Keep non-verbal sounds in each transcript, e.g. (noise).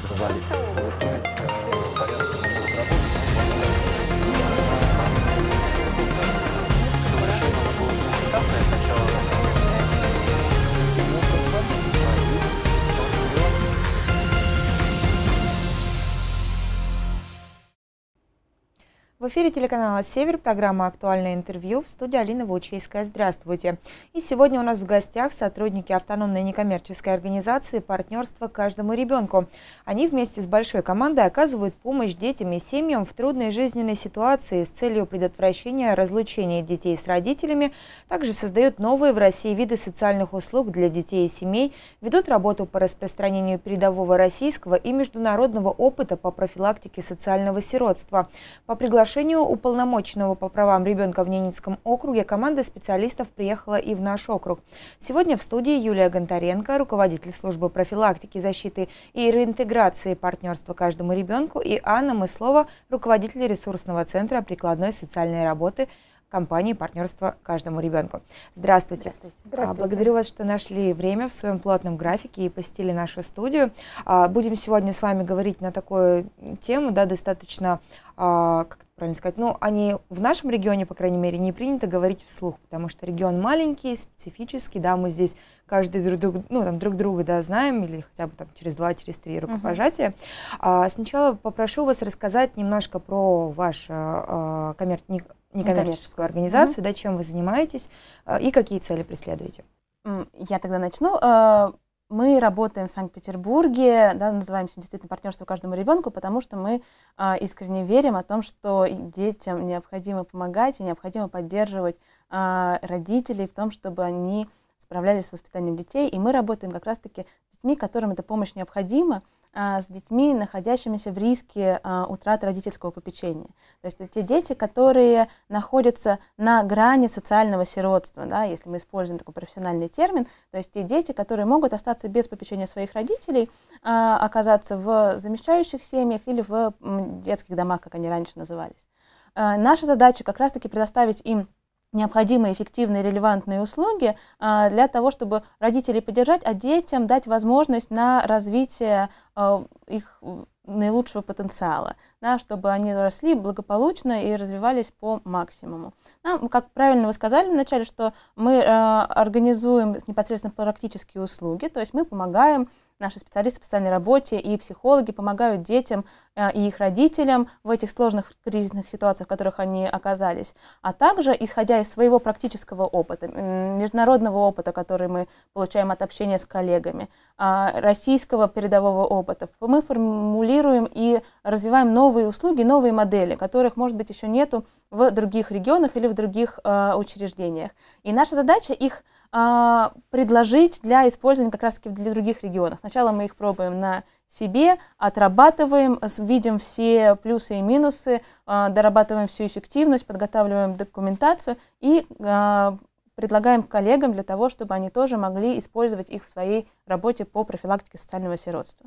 Zabrali. В эфире телеканала «Север» программа «Актуальное интервью» в студии Алина Вучейская. Здравствуйте. И сегодня у нас в гостях сотрудники автономной некоммерческой организации «Партнерство каждому ребенку». Они вместе с большой командой оказывают помощь детям и семьям в трудной жизненной ситуации с целью предотвращения разлучения детей с родителями, также создают новые в России виды социальных услуг для детей и семей, ведут работу по распространению передового российского и международного опыта по профилактике социального сиротства. По приглашению решению уполномоченного по правам ребенка в Ненецком округе команда специалистов приехала и в наш округ. Сегодня в студии Юлия Гонтаренко, руководитель службы профилактики, защиты и реинтеграции партнерства каждому ребенку, и Анна Мыслова, руководитель ресурсного центра прикладной социальной работы – компании «Партнерство каждому ребенку». Здравствуйте. Здравствуйте. А, Здравствуйте. Благодарю вас, что нашли время в своем плотном графике и посетили нашу студию. А, будем сегодня с вами говорить на такую тему, да, достаточно, а, как правильно сказать, ну, они в нашем регионе, по крайней мере, не принято говорить вслух, потому что регион маленький, специфический, да, мы здесь каждый друг друг, ну, там, друг друга, да, знаем, или хотя бы там через два, через три рукопожатия. uh А, сначала попрошу вас рассказать немножко про ваш а, коммер... Ну, некоммерческую организацию, mm-hmm. да, чем вы занимаетесь э, и какие цели преследуете. Я тогда начну. Э, мы работаем в Санкт-Петербурге, да, называемся действительно партнерство каждому ребенку, потому что мы э, искренне верим о том, что детям необходимо помогать и необходимо поддерживать родителей в том, чтобы они справлялись с воспитанием детей. И мы работаем как раз-таки с детьми, которым эта помощь необходима, а, с детьми, находящимися в риске а, утраты родительского попечения. То есть это те дети, которые находятся на грани социального сиротства, да, если мы используем такой профессиональный термин, то есть те дети, которые могут остаться без попечения своих родителей, а, оказаться в замещающих семьях или в детских домах, как они раньше назывались. наша задача как раз-таки предоставить им необходимые эффективные релевантные услуги а, для того, чтобы родителей поддержать, а детям дать возможность на развитие а, их наилучшего потенциала, да, чтобы они росли благополучно и развивались по максимуму. Да, как правильно вы сказали вначале, что мы э, организуем непосредственно практические услуги, то есть мы помогаем наши специалисты по социальной работе и психологи помогают детям э, и их родителям в этих сложных кризисных ситуациях, в которых они оказались. А также, исходя из своего практического опыта, международного опыта, который мы получаем от общения с коллегами, а, российского передового опыта, мы формулируем и развиваем новые услуги, новые модели, которых, может быть, еще нету в других регионах или в других э, учреждениях. И наша задача их а, предложить для использования как раз-таки для других регионов. Сначала мы их пробуем на себе, отрабатываем, видим все плюсы и минусы, а, дорабатываем всю эффективность, подготавливаем документацию и а, предлагаем коллегам для того, чтобы они тоже могли использовать их в своей работе по профилактике социального сиротства.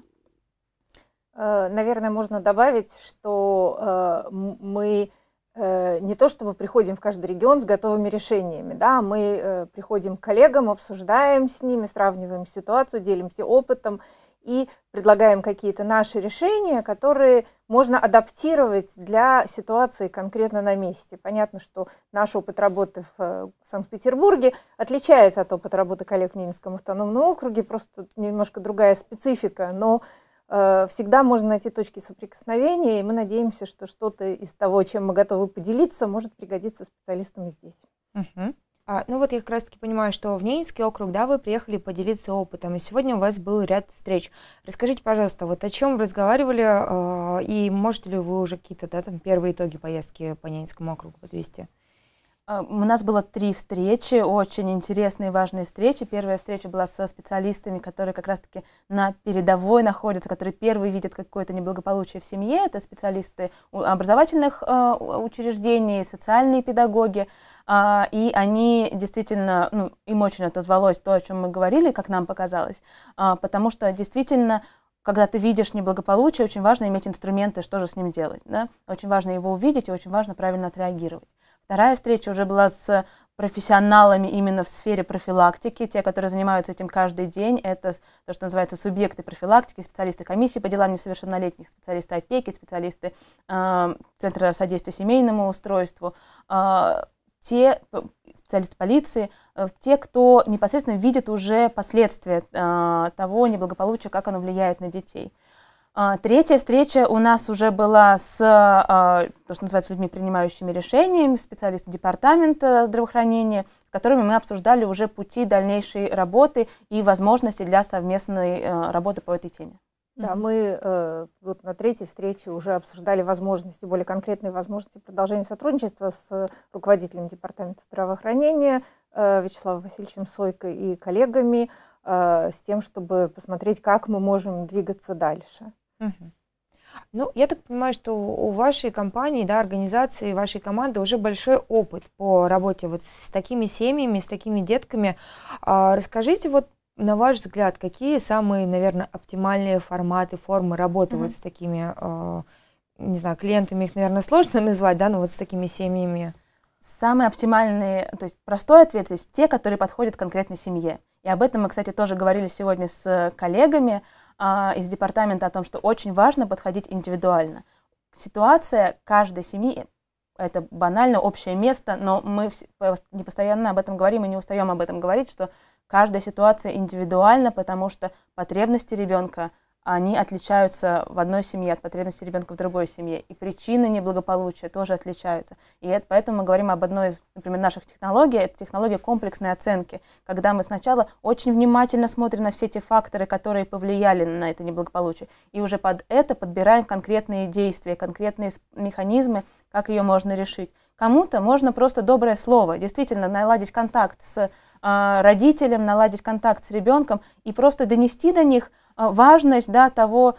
Э, наверное, можно добавить, что э, мы Э, не то чтобы приходим в каждый регион с готовыми решениями, да, а мы э, приходим к коллегам, обсуждаем с ними, сравниваем ситуацию, делимся опытом и предлагаем какие-то наши решения, которые можно адаптировать для ситуации конкретно на месте. Понятно, что наш опыт работы в э, Санкт-Петербурге отличается от опыта работы коллег в Ненецком автономном округе, просто немножко другая специфика, но Э, всегда можно найти точки соприкосновения, и мы надеемся, что что-то из того, чем мы готовы поделиться, может пригодиться специалистам здесь. Угу. А, ну вот я как раз-таки понимаю, что в Ненецкий округ, да, вы приехали поделиться опытом, и сегодня у вас был ряд встреч. Расскажите, пожалуйста, вот о чем разговаривали, э, и можете ли вы уже какие-то, да, там, первые итоги поездки по Ненецкому округу подвести? А, у нас было три встречи, очень интересные и важные встречи. Первая встреча была со специалистами, которые как раз-таки на передовой находятся, которые первые видят какое-то неблагополучие в семье. Это специалисты образовательных а, учреждений, социальные педагоги. А, и они действительно, ну, им очень отозвалось то, о чем мы говорили, как нам показалось, потому что действительно когда ты видишь неблагополучие, очень важно иметь инструменты, что же с ним делать. Да? Очень важно его увидеть и очень важно правильно отреагировать. Вторая встреча уже была с профессионалами именно в сфере профилактики, те, которые занимаются этим каждый день, это то, что называется субъекты профилактики, специалисты комиссии по делам несовершеннолетних, специалисты опеки, специалисты э, Центра содействия семейному устройству, э, те специалисты полиции, э, те, кто непосредственно видит уже последствия э, того неблагополучия, как оно влияет на детей. А, третья встреча у нас уже была с, а, то, что называется, людьми, принимающими решениями, специалисты департамента здравоохранения, с которыми мы обсуждали уже пути дальнейшей работы и возможности для совместной э, работы по этой теме. Да, мы э, вот на третьей встрече уже обсуждали возможности, более конкретные возможности продолжения сотрудничества с руководителем Департамента здравоохранения э, Вячеславом Васильевичем Сойко и коллегами э, с тем, чтобы посмотреть, как мы можем двигаться дальше. Угу. Ну, я так понимаю, что у вашей компании, да, организации, вашей команды уже большой опыт по работе вот с такими семьями, с такими детками. А, расскажите вот на ваш взгляд, какие самые, наверное, оптимальные форматы, формы работы mm вот с такими, э, не знаю, клиентами их, наверное, сложно (laughs) назвать, да, но вот с такими семьями? Самые оптимальные, то есть простой ответ есть те, которые подходят конкретной семье. И об этом мы, кстати, тоже говорили сегодня с э, коллегами а, из департамента о том, что очень важно подходить индивидуально. Ситуация каждой семьи это банально общее место, но мы не постоянно об этом говорим и не устаем об этом говорить, что каждая ситуация индивидуальна, потому что потребности ребенка они отличаются в одной семье от потребностей ребенка в другой семье. И причины неблагополучия тоже отличаются. И это, поэтому мы говорим об одной из, например, наших технологий, это технология комплексной оценки, когда мы сначала очень внимательно смотрим на все те факторы, которые повлияли на это неблагополучие, и уже под это подбираем конкретные действия, конкретные механизмы, как ее можно решить. Кому-то можно просто доброе слово, действительно наладить контакт с а, родителям наладить контакт с ребенком и просто донести до них а, важность да, того,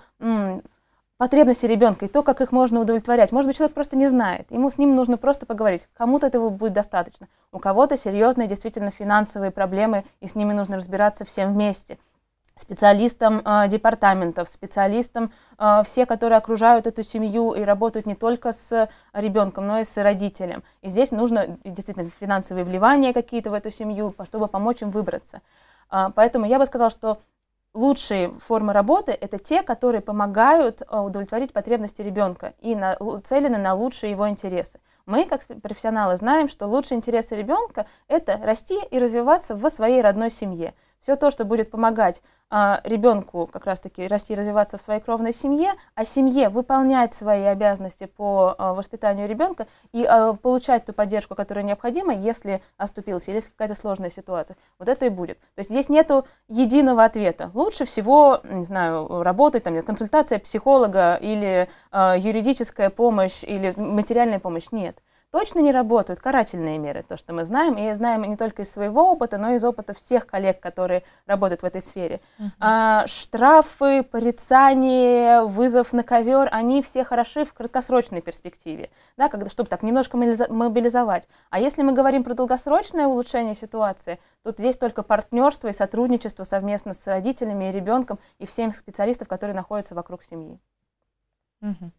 потребности ребенка и то, как их можно удовлетворять. Может быть, человек просто не знает. Ему с ним нужно просто поговорить. Кому-то этого будет достаточно. У кого-то серьезные действительно финансовые проблемы, и с ними нужно разбираться всем вместе специалистам э, департаментов, специалистам, э, все, которые окружают эту семью и работают не только с ребенком, но и с родителем. И здесь нужно действительно финансовые вливания какие-то в эту семью, чтобы помочь им выбраться. Э, поэтому я бы сказала, что лучшие формы работы – это те, которые помогают удовлетворить потребности ребенка и нацелены на лучшие его интересы. Мы, как профессионалы, знаем, что лучшие интересы ребенка – это расти и развиваться в своей родной семье – все то, что будет помогать а, ребенку как раз-таки расти и развиваться в своей кровной семье, а семье выполнять свои обязанности по а, воспитанию ребенка и а, получать ту поддержку, которая необходима, если оступился, если какая-то сложная ситуация. Вот это и будет. То есть здесь нету единого ответа. Лучше всего, не знаю, работать, там, консультация психолога или а, юридическая помощь или материальная помощь. Нет. Точно не работают карательные меры, то, что мы знаем, и знаем не только из своего опыта, но и из опыта всех коллег, которые работают в этой сфере. Uh-huh. А, штрафы, порицание, вызов на ковер, они все хороши в краткосрочной перспективе, да, когда, чтобы так немножко мобилизовать. А если мы говорим про долгосрочное улучшение ситуации, то здесь только партнерство и сотрудничество совместно с родителями и ребенком и всем специалистов, которые находятся вокруг семьи. Угу.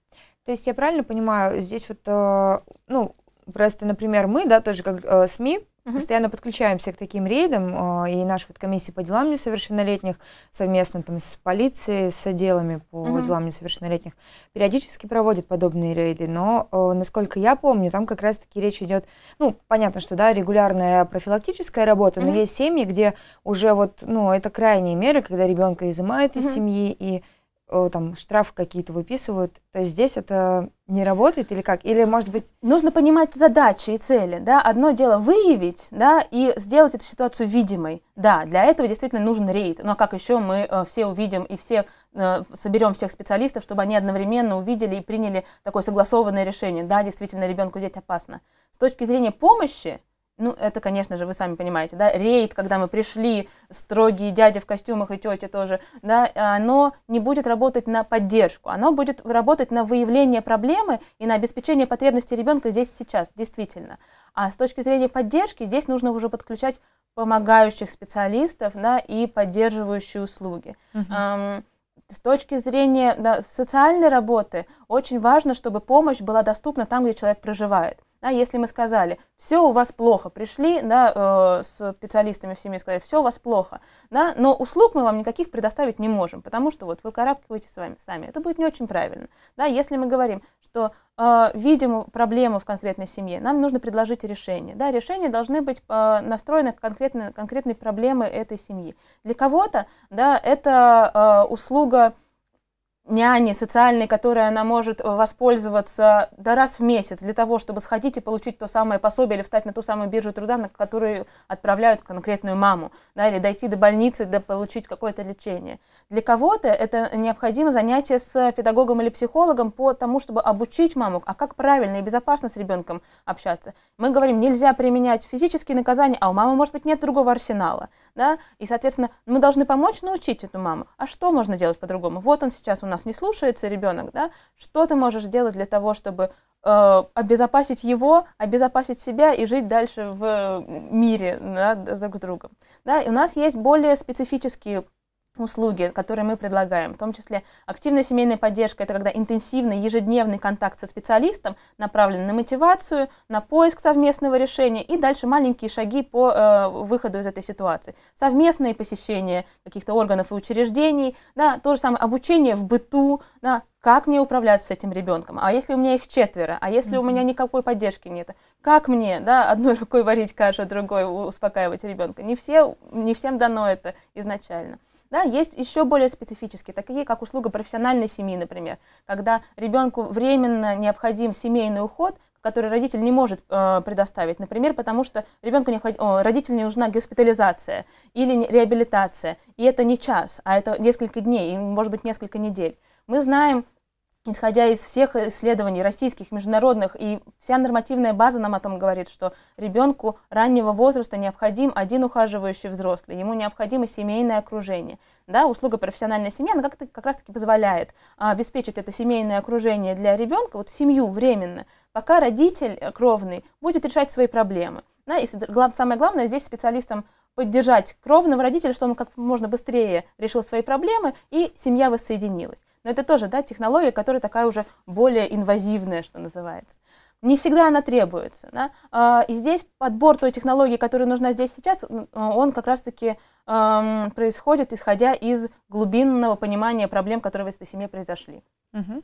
То есть я правильно понимаю, здесь вот, э, ну, просто, например, мы, да, тоже как э, СМИ, Угу. Постоянно подключаемся к таким рейдам, э, и наша вот комиссия по делам несовершеннолетних совместно там с полицией, с отделами по угу. делам несовершеннолетних периодически проводит подобные рейды, но, э, насколько я помню, там как раз-таки речь идет, ну, понятно, что, да, регулярная профилактическая работа, угу. но есть семьи, где уже вот, ну, это крайние меры, когда ребенка изымают угу. из семьи, и Э, там штрафы какие-то выписывают. То есть здесь это не работает или как? Или, может быть... Нужно понимать задачи и цели, да? Одно дело выявить, да, и сделать эту ситуацию видимой. Да, для этого действительно нужен рейд. Но ну, а как еще мы э, все увидим и все э, соберем всех специалистов, чтобы они одновременно увидели и приняли такое согласованное решение. Да, действительно, ребенку здесь опасно. С точки зрения помощи, ну, это, конечно же, вы сами понимаете, да, рейд, когда мы пришли, строгие дяди в костюмах и тети тоже, да, оно не будет работать на поддержку, оно будет работать на выявление проблемы и на обеспечение потребностей ребенка здесь сейчас, действительно. А с точки зрения поддержки здесь нужно уже подключать помогающих специалистов, да, и поддерживающие услуги. Uh-huh. с точки зрения да, социальной работы очень важно, чтобы помощь была доступна там, где человек проживает. Да, если мы сказали, все у вас плохо, пришли да, э, с специалистами в семье, сказали, все у вас плохо, да, но услуг мы вам никаких предоставить не можем, потому что вот вы карабкиваете с вами сами. Это будет не очень правильно. Да, если мы говорим, что э, видим проблему в конкретной семье, нам нужно предложить решение. Да, решения должны быть э, настроены конкретно конкретной проблемы этой семьи. Для кого-то да, это э, услуга няни социальной, которой она может э, воспользоваться да раз в месяц для того, чтобы сходить и получить то самое пособие или встать на ту самую биржу труда, на которую отправляют конкретную маму, да, или дойти до больницы, да получить какое-то лечение. Для кого-то это необходимо занятие с педагогом или психологом по тому, чтобы обучить маму, а как правильно и безопасно с ребенком общаться. Мы говорим, нельзя применять физические наказания, а у мамы, может быть, нет другого арсенала, да, и, соответственно, мы должны помочь научить эту маму. А что можно делать по-другому? Вот он сейчас у нас нас не слушается ребенок, да, что ты можешь сделать для того, чтобы э, обезопасить его, обезопасить себя и жить дальше в мире да, друг с другом. Да, и у нас есть более специфические услуги, которые мы предлагаем, в том числе активная семейная поддержка, это когда интенсивный ежедневный контакт со специалистом направленный на мотивацию, на поиск совместного решения и дальше маленькие шаги по э, выходу из этой ситуации. Совместные посещения каких-то органов и учреждений, да, то же самое обучение в быту, да, как мне управлять с этим ребенком, а если у меня их четверо, а если mm-hmm. у меня никакой поддержки нет, как мне, да, одной рукой варить кашу, другой успокаивать ребенка. Не, все, не всем дано это изначально. Да, есть еще более специфические, такие как услуга профессиональной семьи, например, когда ребенку временно необходим семейный уход, который родитель не может э, предоставить, например, потому что ребенку необход... О, родителю не нужна госпитализация или реабилитация, и это не час, а это несколько дней, и, может быть, несколько недель. Мы знаем исходя из всех исследований российских, международных, и вся нормативная база нам о том говорит, что ребенку раннего возраста необходим один ухаживающий взрослый, ему необходимо семейное окружение. Да, услуга профессиональная семья, она как-то как раз-таки позволяет а, обеспечить это семейное окружение для ребенка, вот семью временно, пока родитель кровный будет решать свои проблемы. Да, и самое главное, здесь специалистам поддержать кровного родителя, чтобы он как можно быстрее решил свои проблемы, и семья воссоединилась. Но это тоже да, технология, которая такая уже более инвазивная, что называется. Не всегда она требуется. Да? А, и здесь подбор той технологии, которая нужна здесь сейчас, а, он как раз-таки происходит, исходя из глубинного понимания проблем, которые в этой семье произошли. Угу.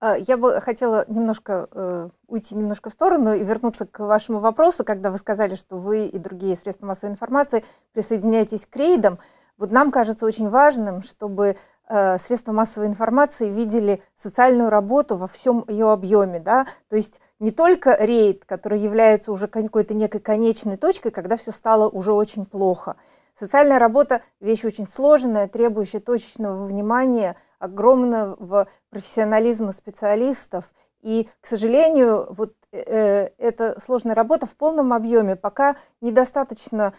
А, я бы хотела немножко э, уйти немножко в сторону и вернуться к вашему вопросу, когда вы сказали, что вы и другие средства массовой информации присоединяетесь к рейдам. Вот нам кажется очень важным, чтобы э, средства массовой информации видели социальную работу во всем ее объеме, да, то есть не только рейд, который является уже какой-то некой конечной точкой, когда все стало уже очень плохо. Социальная работа – вещь очень сложная, требующая точечного внимания – огромного профессионализма специалистов. И, к сожалению, вот э, э, эта сложная работа в полном объеме пока недостаточно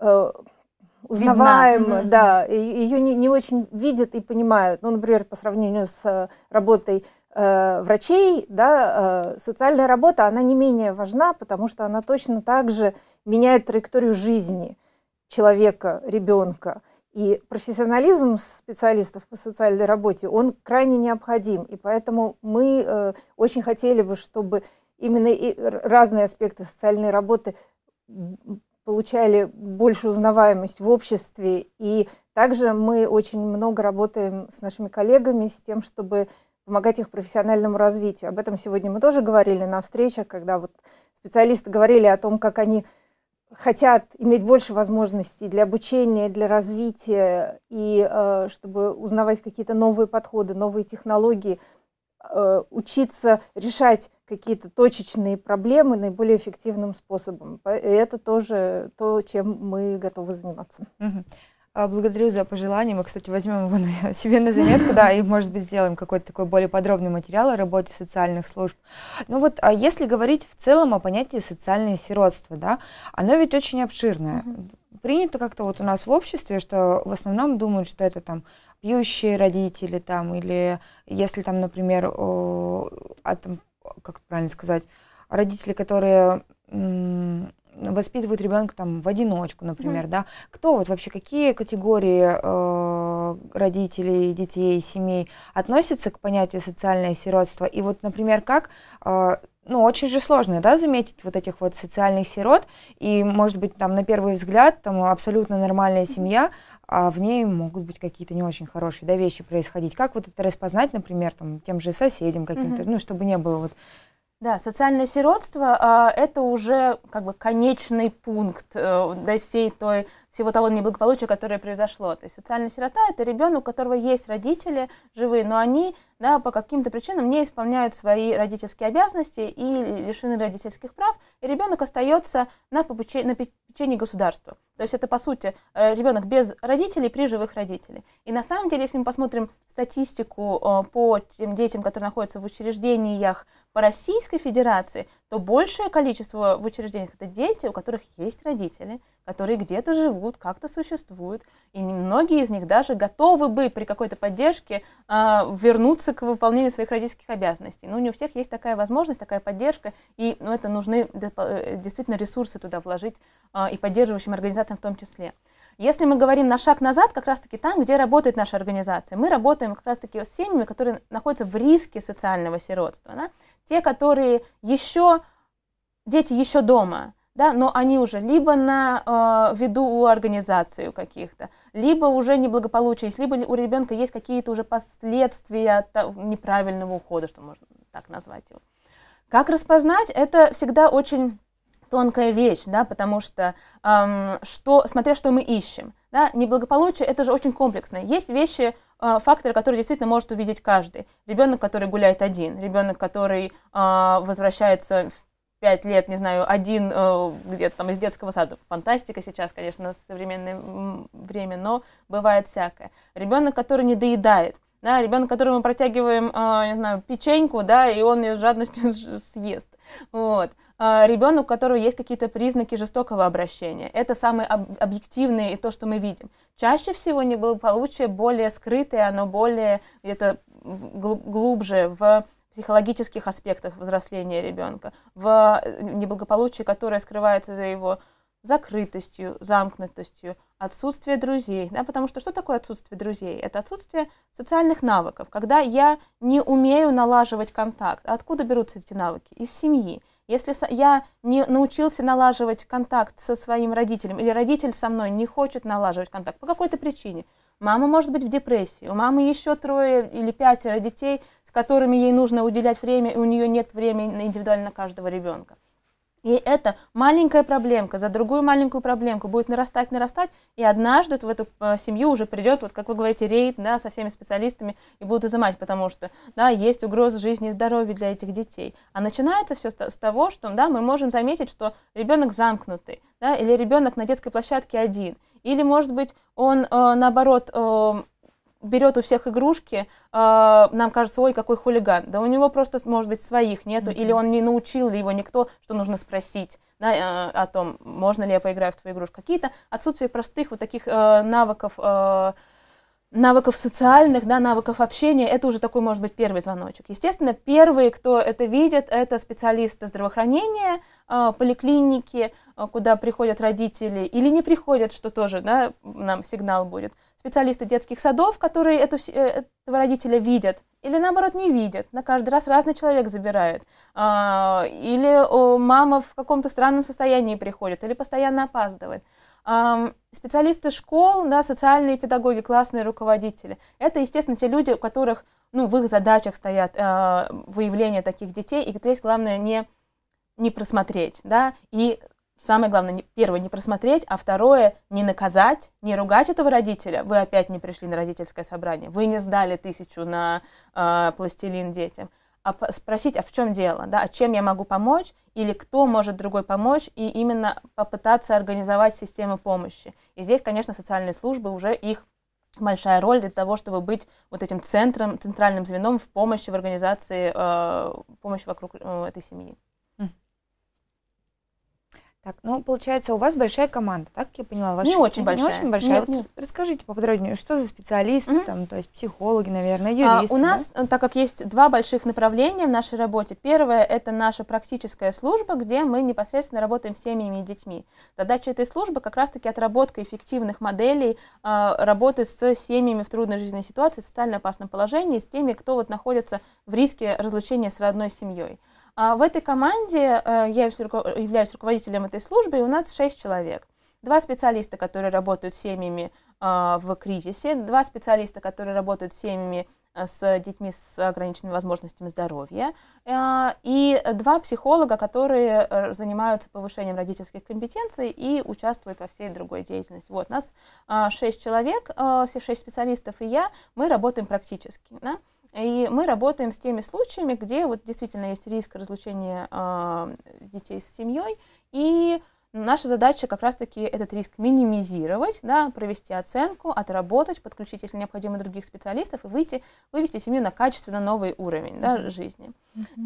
э, узнаваема, Видна. да, ее не, не очень видят и понимают. Ну, например, по сравнению с э, работой э, врачей, да, э, социальная работа, она не менее важна, потому что она точно так же меняет траекторию жизни человека, ребенка. Э, и профессионализм специалистов по социальной работе, он крайне необходим. И поэтому мы э, очень хотели бы, чтобы именно и разные аспекты социальной работы получали большую узнаваемость в обществе. И также мы очень много работаем с нашими коллегами, с тем, чтобы помогать их профессиональному развитию. Об этом сегодня мы тоже говорили на встречах, когда вот специалисты говорили о том, как они хотят иметь больше возможностей для обучения, для развития, и э, чтобы узнавать какие-то новые подходы, новые технологии, э, учиться решать какие-то точечные проблемы наиболее эффективным способом. И это тоже то, чем мы готовы заниматься. Угу. А, благодарю за пожелание. Мы, кстати, возьмем его на, (laughs) себе на заметку, да, и, может быть, сделаем какой-то такой более подробный материал о работе социальных служб. Ну вот, а если говорить в целом о понятии социальное сиротство, да, оно ведь очень обширное. Угу. Принято как-то вот у нас в обществе, что в основном думают, что это там пьющие родители там, или если там, например, о, а, там, как правильно сказать, родители, которые воспитывают ребенка там в одиночку, например, mm-hmm. да, кто вот вообще, какие категории э, родителей, детей, семей относятся к понятию социальное сиротство, и вот, например, как э, ну, очень же сложно, да, заметить вот этих вот социальных сирот, и, может быть, там, на первый взгляд, там, абсолютно нормальная семья, а в ней могут быть какие-то не очень хорошие, да, вещи происходить. Как вот это распознать, например, там, тем же соседям каким-то, mm-hmm. ну, чтобы не было вот да, социальное сиротство э, это уже как бы конечный пункт э, да, всей той, всего того неблагополучия, которое произошло. То есть социальная сирота это ребенок, у которого есть родители живые, но они да, по каким-то причинам не исполняют свои родительские обязанности и лишены родительских прав, и ребенок остается на, попуче, на попечении государства. То есть это, по сути, э, ребенок без родителей при живых родителей. И на самом деле, если мы посмотрим статистику э, по тем детям, которые находятся в учреждениях по Российской Федерации, то большее количество в учреждениях это дети, у которых есть родители, которые где-то живут, как-то существуют, и многие из них даже готовы бы при какой-то поддержке э, вернуться к выполнению своих родительских обязанностей. Но ну, не у всех есть такая возможность, такая поддержка, и ну, это нужны э, действительно ресурсы туда вложить э, и поддерживающим организациям в том числе. Если мы говорим на шаг назад, как раз-таки там, где работает наша организация, мы работаем как раз-таки с семьями, которые находятся в риске социального сиротства. Да? Те, которые еще, дети еще дома, да, но они уже либо на э, виду у организации каких-то, либо уже неблагополучие, либо у ребенка есть какие-то уже последствия неправильного ухода, что можно так назвать его. Как распознать? Это всегда очень тонкая вещь, да, потому что, эм, что, смотря что мы ищем, да, неблагополучие это же очень комплексно. Есть вещи, э, факторы, которые действительно может увидеть каждый. Ребенок, который гуляет один, ребенок, который э, возвращается пять лет, не знаю, один э, где-то там из детского сада. Фантастика сейчас, конечно, в современное время, но бывает всякое. Ребенок, который не доедает, да, ребенок, которому мы протягиваем, э, не знаю, печеньку, да, и он ее с жадностью (laughs) съест. Вот. Э, а ребенок, у которого есть какие-то признаки жестокого обращения. Это самые об- объективные и то, что мы видим. Чаще всего неблагополучие более скрытое, оно более где-то глубже в психологических аспектах взросления ребенка, в э, неблагополучии, которое скрывается за его закрытостью, замкнутостью, отсутствие друзей. Да, потому что что такое отсутствие друзей? Это отсутствие социальных навыков, когда я не умею налаживать контакт. Откуда берутся эти навыки? Из семьи. Если я не научился налаживать контакт со своим родителем, или родитель со мной не хочет налаживать контакт по какой-то причине, мама может быть в депрессии, у мамы еще трое или пятеро детей, с которыми ей нужно уделять время, и у нее нет времени индивидуально каждого ребенка. И это маленькая проблемка за другую маленькую проблемку будет нарастать, нарастать, и однажды в эту э, семью уже придет, вот как вы говорите, рейд, да, со всеми специалистами и будут изымать, потому что, да, есть угроза жизни и здоровья для этих детей. А начинается все с того, что, да, мы можем заметить, что ребенок замкнутый, да, или ребенок на детской площадке один, или, может быть, он, э, наоборот, э, берет у всех игрушки, э, нам кажется, ой, какой хулиган. Да у него просто, может быть, своих нету, mm-hmm. или он не научил его никто, что нужно спросить да, э, о том, можно ли я поиграю в твою игрушку. Какие-то отсутствие простых вот таких э, навыков, э, навыков социальных, да, навыков общения, это уже такой, может быть, первый звоночек. Естественно, первые, кто это видит, это специалисты здравоохранения, а, поликлиники, а, куда приходят родители, или не приходят, что тоже да, нам сигнал будет. Специалисты детских садов, которые эту, э, этого родителя видят, или наоборот не видят. На каждый раз разный человек забирает. А, или мама в каком-то странном состоянии приходит, или постоянно опаздывает. Специалисты школ, да, социальные педагоги, классные руководители. Это, естественно, те люди, у которых ну, в их задачах стоят выявление таких детей, и здесь главное не не просмотреть, да, и самое главное, первое, не просмотреть, а второе, не наказать, не ругать этого родителя. Вы опять не пришли на родительское собрание, вы не сдали тысячу на э, пластилин детям. А спросить, а в чем дело, да, а чем я могу помочь, или кто может другой помочь, и именно попытаться организовать систему помощи. И здесь, конечно, социальные службы уже их большая роль для того, чтобы быть вот этим центром, центральным звеном в помощи в организации э, помощи вокруг э, этой семьи. Так, ну, получается, у вас большая команда, так я поняла? Ваша... Не очень большая. Не очень большая. Нет, вот нет. Расскажите поподробнее, что за специалисты, mm там, то есть психологи, наверное, а, юристы? А, у да? нас, э, так как есть два больших направления в нашей работе, первое – это наша практическая служба, где мы непосредственно работаем с семьями и детьми. Задача этой службы как раз-таки отработка эффективных моделей а, работы с семьями в трудной жизненной ситуации, в социально опасном положении, с теми, кто вот находится в риске разлучения с родной семьей. А в этой команде э, я являюсь руководителем этой службы, и у нас 6 человек. Два специалиста, которые работают с семьями э, в кризисе, два специалиста, которые работают с семьями э, с детьми с ограниченными возможностями здоровья, и два психолога, которые занимаются повышением родительских компетенций и участвуют во всей другой деятельности. Вот, нас шесть человек, все шесть специалистов и я, мы работаем практически. Да? И мы работаем с теми случаями, где вот действительно есть риск разлучения э, детей с семьей, и наша задача как раз-таки этот риск минимизировать, да, провести оценку, отработать, подключить, если необходимо, других специалистов и выйти, вывести семью на качественно новый уровень да, жизни.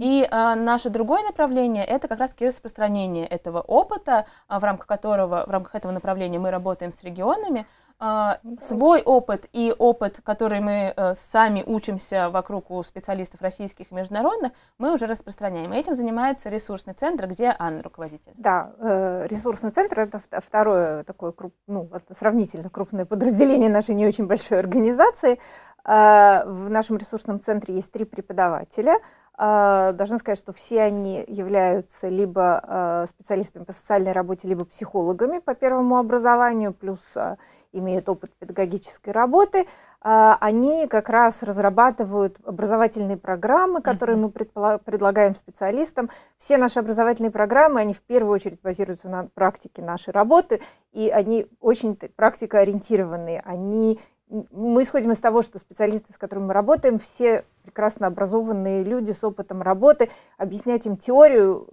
И а, наше другое направление это как раз-таки распространение этого опыта, а, в рамках которого, в рамках этого направления мы работаем с регионами, а, ну свой опыт и опыт, который мы э, сами учимся вокруг у специалистов российских и международных, мы уже распространяем. И этим занимается ресурсный центр, где Анна руководитель. Да, э, ресурсный центр – это второе такое ну, сравнительно крупное подразделение нашей не очень большой организации. Э, в нашем ресурсном центре есть три преподавателя – а, должна сказать, что все они являются либо а, специалистами по социальной работе, либо психологами по первому образованию, плюс а, имеют опыт педагогической работы. Они как раз разрабатывают образовательные программы, которые мы предлагаем специалистам. Все наши образовательные программы, они в первую очередь базируются на практике нашей работы, и они очень практикоориентированные. Они мы исходим из того, что специалисты, с которыми мы работаем, все прекрасно образованные люди с опытом работы, объяснять им теорию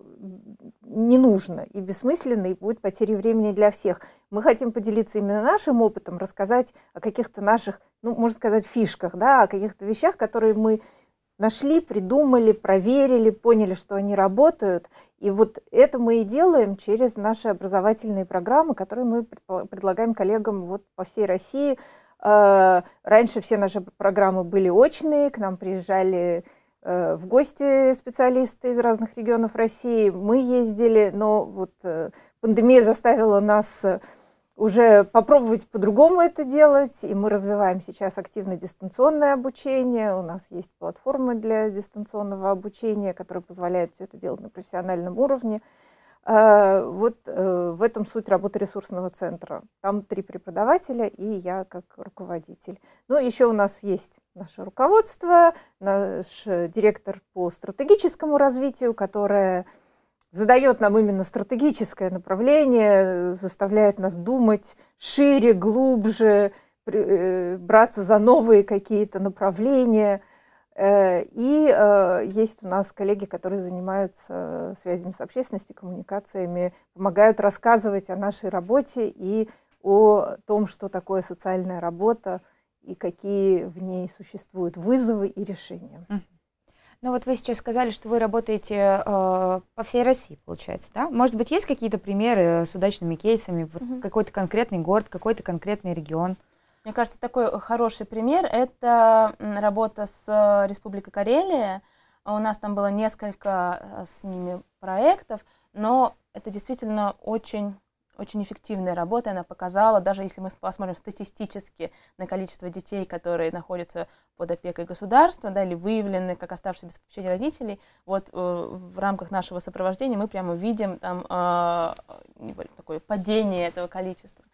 не нужно и бессмысленно, и будет потеря времени для всех. Мы хотим поделиться именно нашим опытом, рассказать о каких-то наших, ну, можно сказать, фишках, да, о каких-то вещах, которые мы нашли, придумали, проверили, поняли, что они работают. И вот это мы и делаем через наши образовательные программы, которые мы предлагаем коллегам вот по всей России. А, раньше все наши программы были очные, к нам приезжали э, в гости специалисты из разных регионов России, мы ездили, но вот э, пандемия заставила нас э, уже попробовать по-другому это делать, и мы развиваем сейчас активно дистанционное обучение, у нас есть платформа для дистанционного обучения, которая позволяет все это делать на профессиональном уровне. Э, вот э, в этом суть работы ресурсного центра. Там три преподавателя и я как руководитель. Но ну, еще у нас есть наше руководство, наш э, директор по стратегическому развитию, которая задает нам именно стратегическое направление, заставляет нас думать шире, глубже, браться за новые какие-то направления – Э, и э, есть у нас коллеги, которые занимаются э, связями с общественностью, коммуникациями, помогают рассказывать о нашей работе и о том, что такое социальная работа и какие в ней существуют вызовы и решения. Ну вот вы сейчас сказали, что вы работаете э, по всей России, получается, да? Может быть, есть какие-то примеры с удачными кейсами, вот угу. какой-то конкретный город, какой-то конкретный регион? Мне кажется, такой э, хороший пример – это работа с э, Республикой Карелия. Э, у нас там было несколько с ними проектов, но это действительно очень очень эффективная работа, она показала, даже если мы посмотрим статистически на количество детей, которые находятся под опекой государства, да, или выявлены как оставшиеся без попечения родителей, вот в рамках нашего сопровождения мы прямо видим там такое падение этого количества.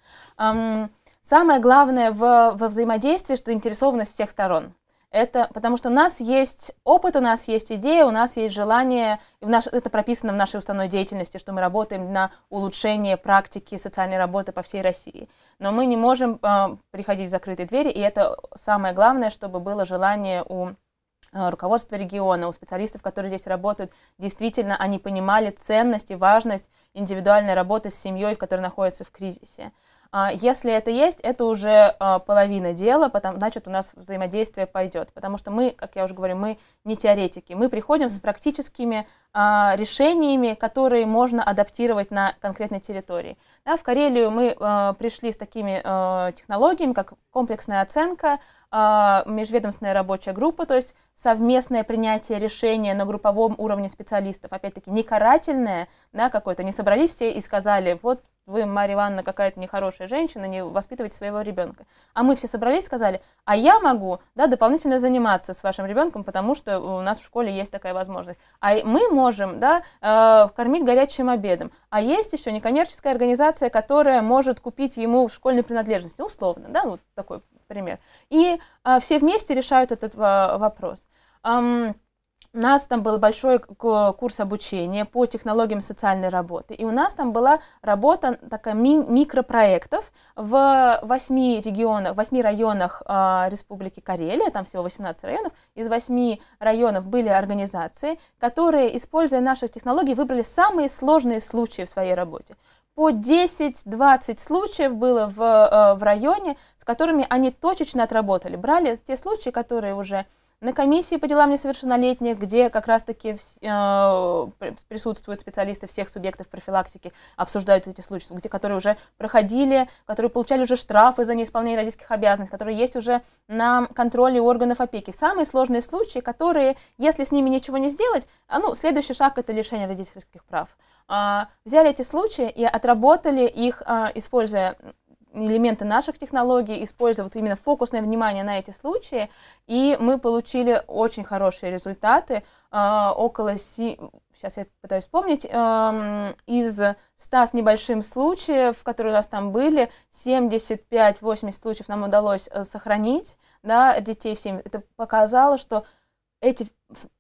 Самое главное в, во взаимодействии, что заинтересованность всех сторон. Это потому что у нас есть опыт, у нас есть идея, у нас есть желание, и в наш, это прописано в нашей уставной деятельности, что мы работаем на улучшение практики социальной работы по всей России. Но мы не можем э, приходить в закрытые двери, и это самое главное, чтобы было желание у э, руководства региона, у специалистов, которые здесь работают, действительно они понимали ценность и важность индивидуальной работы с семьей, в которой находится в кризисе. А, если это есть, это уже а, половина дела, потому, значит, у нас взаимодействие пойдет. Потому что мы, как я уже говорю, мы не теоретики. Мы приходим с практическими а, решениями, которые можно адаптировать на конкретной территории. в Карелию мы пришли с такими технологиями, как комплексная оценка, межведомственная рабочая группа, то есть совместное принятие решения на групповом уровне специалистов, опять-таки не карательное, да, какое-то, не собрались все и сказали, вот вы, Марья Ивановна, какая-то нехорошая женщина, не воспитываете своего ребенка. А мы все собрались, сказали, а я могу да, дополнительно заниматься с вашим ребенком, потому что у нас в школе есть такая возможность. А мы можем да, э, кормить горячим обедом. А есть еще некоммерческая организация, которая может купить ему в школьной принадлежности, условно, да, вот такой пример. И э, все вместе решают этот э, вопрос. У нас там был большой курс обучения по технологиям социальной работы. И у нас там была работа такая ми- микропроектов в восьми регионах, восьми районах э, Республики Карелия, там всего 18 районов. Из восьми районов были организации, которые, используя наши технологии, выбрали самые сложные случаи в своей работе по 10-20 случаев было в, э, в районе, с которыми они точечно отработали. Брали те случаи, которые уже на комиссии по делам несовершеннолетних, где как раз-таки э, присутствуют специалисты всех субъектов профилактики, обсуждают эти случаи, где, которые уже проходили, которые получали уже штрафы за неисполнение родительских обязанностей, которые есть уже на контроле органов опеки. Самые сложные случаи, которые, если с ними ничего не сделать, а, ну, следующий шаг – это лишение родительских прав. А, взяли эти случаи и отработали их, а, используя элементы наших технологий, используя вот именно фокусное внимание на эти случаи, и мы получили очень хорошие результаты. А, около, сейчас я пытаюсь вспомнить, эм, из 100 с небольшим случаев, которые у нас там были, 75-80 случаев нам удалось э, сохранить да, детей в семье. Это показало, что эти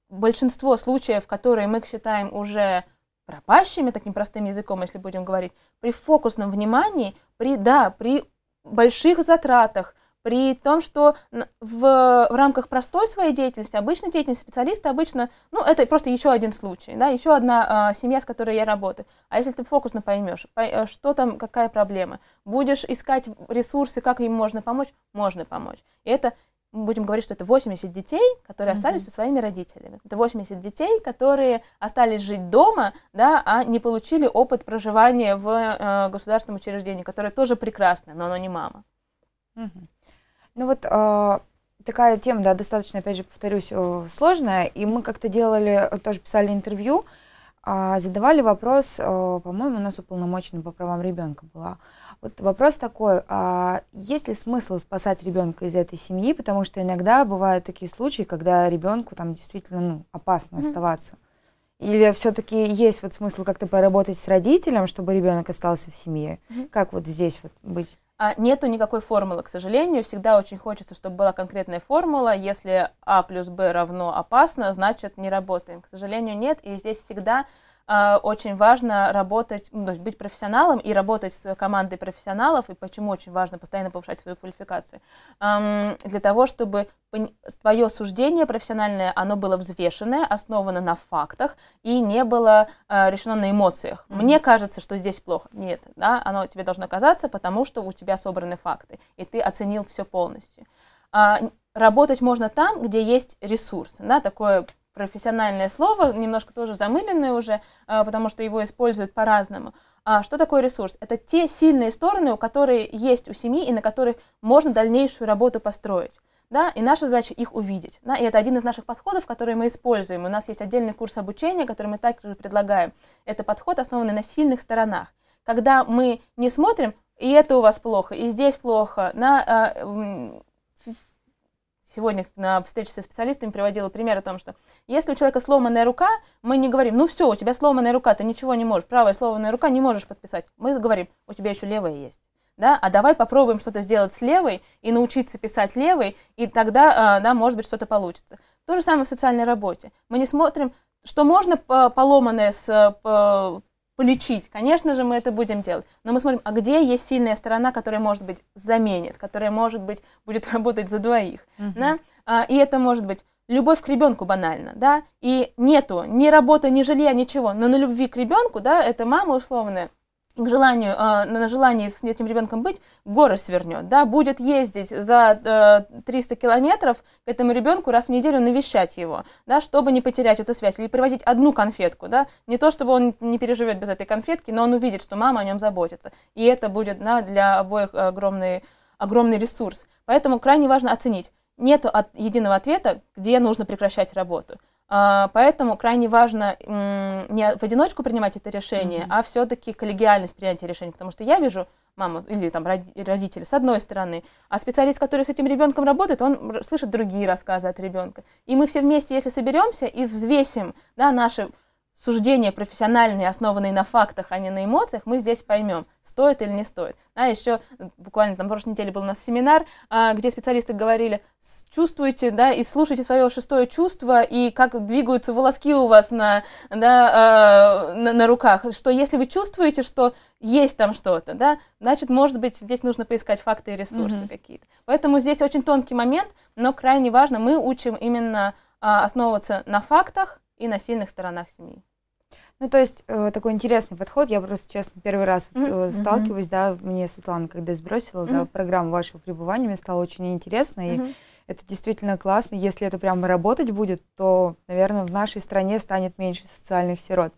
большинство случаев, которые мы считаем уже пропащими, таким простым языком, если будем говорить, при фокусном внимании, при, да, при больших затратах, при том, что в, в рамках простой своей деятельности, обычной деятельности специалиста обычно, ну, это просто еще один случай, да, еще одна э, семья, с которой я работаю. А если ты фокусно поймешь, по, э, что там, какая проблема, будешь искать ресурсы, как им можно помочь, можно помочь. И это мы будем говорить, что это 80 детей, которые mm-hmm. остались со своими родителями. Это 80 детей, которые остались жить дома, да, а не получили опыт проживания в э, государственном учреждении, которое тоже прекрасно, но оно не мама. Mm-hmm. Ну вот э, такая тема, да, достаточно, опять же, повторюсь, э, сложная. И мы как-то делали, э, тоже писали интервью, э, задавали вопрос, э, по-моему, у нас уполномоченный по правам ребенка была. Вот вопрос такой, а есть ли смысл спасать ребенка из этой семьи, потому что иногда бывают такие случаи, когда ребенку там действительно ну, опасно mm-hmm. оставаться. Или все-таки есть вот смысл как-то поработать с родителем, чтобы ребенок остался в семье? Mm-hmm. Как вот здесь вот быть? А, нету никакой формулы, к сожалению. Всегда очень хочется, чтобы была конкретная формула. Если А плюс Б равно опасно, значит не работаем. К сожалению, нет. И здесь всегда а, очень важно работать, ну, то есть быть профессионалом и работать с командой профессионалов, и почему очень важно постоянно повышать свою квалификацию. Для того, чтобы твое суждение профессиональное, оно было взвешенное, основано на фактах и не было а, решено на эмоциях. Мне кажется, что здесь плохо. Нет, да, оно тебе должно казаться, потому что у тебя собраны факты, и ты оценил все полностью а, работать можно там, где есть ресурсы. Да, такое профессиональное слово, немножко тоже замыленное уже, а, потому что его используют по-разному. А что такое ресурс? Это те сильные стороны, у которые есть у семьи и на которых можно дальнейшую работу построить. Да, и наша задача их увидеть. Да, и это один из наших подходов, которые мы используем. У нас есть отдельный курс обучения, который мы также предлагаем. Это подход, основанный на сильных сторонах. Когда мы не смотрим, и это у вас плохо, и здесь плохо, на, а, сегодня на встрече со специалистами приводила пример о том, что если у человека сломанная рука, мы не говорим, ну все, у тебя сломанная рука, ты ничего не можешь, правая сломанная рука не можешь подписать. Мы говорим, у тебя еще левая есть. Да, а давай попробуем что-то сделать с левой и научиться писать левой, и тогда, а, да, может быть, что-то получится. То же самое в социальной работе. Мы не смотрим, что можно э, поломанное с э, полечить. Конечно же, мы это будем делать. Но мы смотрим, а где есть сильная сторона, которая, может быть, заменит, которая, может быть, будет (laughs) работать за двоих. Угу. Да? А, и это может быть любовь к ребенку банально, да, и нету ни работы, ни жилья, ничего, но на любви к ребенку, да, это мама условная, к желанию, э, на желании с этим ребенком быть, горы свернет, да, будет ездить за э, 300 километров к этому ребенку раз в неделю навещать его, да, чтобы не потерять эту связь, или привозить одну конфетку, да, не то, чтобы он не переживет без этой конфетки, но он увидит, что мама о нем заботится, и это будет, да, для обоих огромный, огромный ресурс. Поэтому крайне важно оценить, нет от единого ответа, где нужно прекращать работу. А, поэтому крайне важно не в одиночку принимать это решение, mm-hmm. а все-таки коллегиальность принятия решения, потому что я вижу маму или там родители с одной стороны, а специалист, который с этим ребенком работает, он слышит другие рассказы от ребенка. И мы все вместе, если соберемся и взвесим да, наши суждения профессиональные, основанные на фактах, а не на эмоциях, мы здесь поймем, стоит или не стоит. А еще э, буквально там в прошлой неделе был у нас семинар, а, где специалисты говорили, чувствуйте, да, и слушайте свое шестое чувство, и как двигаются волоски у вас на, да, а, на, на руках, что если вы чувствуете, что есть там что-то, да, значит, может быть, здесь нужно поискать факты и ресурсы mm-hmm. какие-то. Поэтому здесь очень тонкий момент, но крайне важно, мы учим именно а, основываться на фактах, и на сильных сторонах семьи. Ну, то есть э, такой интересный подход. Я просто, честно, первый раз mm -hmm. сталкиваюсь, да, мне Светлана, когда сбросила, mm -hmm. да, программу вашего пребывания, мне стало очень интересно, mm -hmm. и это действительно классно. Если это прямо работать будет, то, наверное, в нашей стране станет меньше социальных сирот.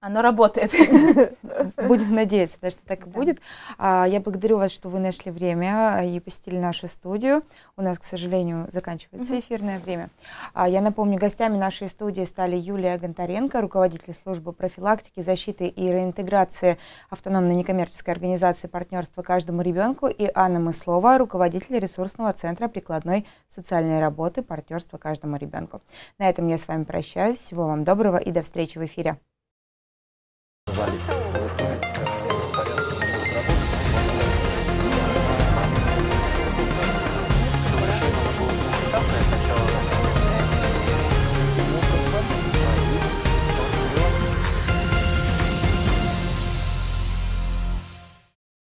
Оно работает. (laughs) Будем надеяться, да, что так да. и будет. А, я благодарю вас, что вы нашли время а, и посетили нашу студию. У нас, к сожалению, заканчивается угу. эфирное время. А, я напомню, гостями нашей студии стали Юлия Гонтаренко, руководитель службы профилактики, защиты и реинтеграции автономной некоммерческой организации партнерства каждому ребенку» и Анна Мыслова, руководитель ресурсного центра прикладной социальной работы «Партнерство каждому ребенку». На этом я с вами прощаюсь. Всего вам доброго и до встречи в эфире. história.